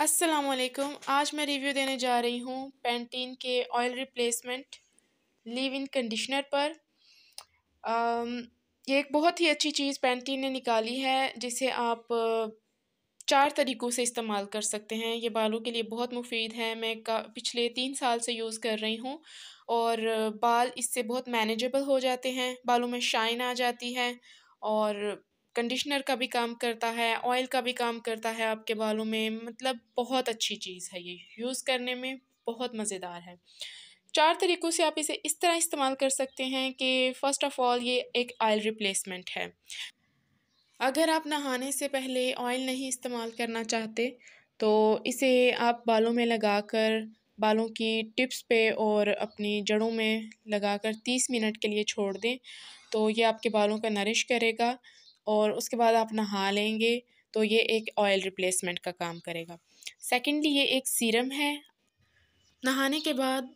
असलकम आज मैं रिव्यू देने जा रही हूँ पेंटीन के oil replacement leave in conditioner पर आम, ये एक बहुत ही अच्छी चीज़ पेंटीन ने निकाली है जिसे आप चार तरीक़ों से इस्तेमाल कर सकते हैं ये बालों के लिए बहुत मुफीद है मैं का पिछले तीन साल से यूज़ कर रही हूँ और बाल इससे बहुत मैनेजेबल हो जाते हैं बालों में शाइन आ जाती है और कंडीशनर का भी काम करता है ऑयल का भी काम करता है आपके बालों में मतलब बहुत अच्छी चीज़ है ये यूज़ करने में बहुत मज़ेदार है चार तरीक़ों से आप इसे इस तरह इस्तेमाल कर सकते हैं कि फ़र्स्ट ऑफ़ ऑल ये एक ऑयल रिप्लेसमेंट है अगर आप नहाने से पहले ऑयल नहीं इस्तेमाल करना चाहते तो इसे आप बालों में लगाकर बालों की टिप्स पे और अपनी जड़ों में लगाकर तीस मिनट के लिए छोड़ दें तो ये आपके बालों का नरिश करेगा और उसके बाद आप नहा लेंगे तो ये एक ऑयल रिप्लेसमेंट का काम करेगा सेकेंडली ये एक सीरम है नहाने के बाद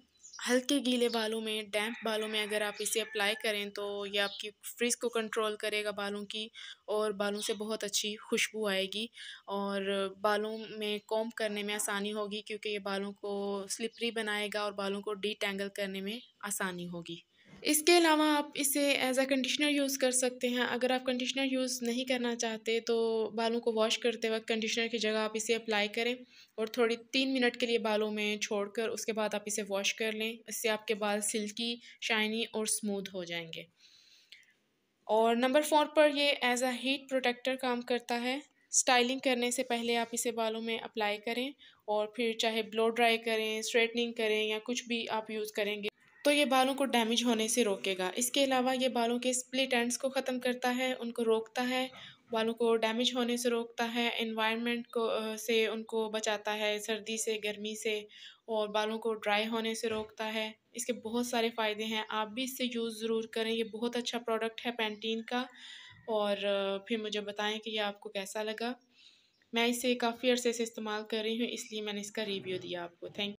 हल्के गीले बालों में डैम्प बालों में अगर आप इसे अप्लाई करें तो ये आपकी फ्रिज को कंट्रोल करेगा बालों की और बालों से बहुत अच्छी खुशबू आएगी और बालों में कॉम करने में आसानी होगी क्योंकि ये बालों को स्लिपरी बनाएगा और बालों को डी करने में आसानी होगी इसके अलावा आप इसे एज़ अ कंडीशनर यूज़ कर सकते हैं अगर आप कंडीशनर यूज़ नहीं करना चाहते तो बालों को वॉश करते वक्त कंडीशनर की जगह आप इसे अप्लाई करें और थोड़ी तीन मिनट के लिए बालों में छोड़कर उसके बाद आप इसे वॉश कर लें इससे आपके बाल सिल्की शाइनी और स्मूथ हो जाएंगे और नंबर फोर पर यह एज़ आ हीट प्रोटेक्टर काम करता है स्टाइलिंग करने से पहले आप इसे बालों में अप्लाई करें और फिर चाहे ब्लो ड्राई करें स्ट्रेटनिंग करें या कुछ भी आप यूज़ करेंगे तो ये बालों को डैमेज होने से रोकेगा इसके अलावा ये बालों के स्प्लिट एंड्स को ख़त्म करता है उनको रोकता है बालों को डैमेज होने से रोकता है इन्वायरमेंट को से उनको बचाता है सर्दी से गर्मी से और बालों को ड्राई होने से रोकता है इसके बहुत सारे फ़ायदे हैं आप भी इससे यूज़ ज़रूर करें ये बहुत अच्छा प्रोडक्ट है पैंटीन का और फिर मुझे बताएं कि ये आपको कैसा लगा मैं इसे काफ़ी अरसे से इस्तेमाल कर रही हूँ इसलिए मैंने इसका रिव्यू दिया आपको थैंक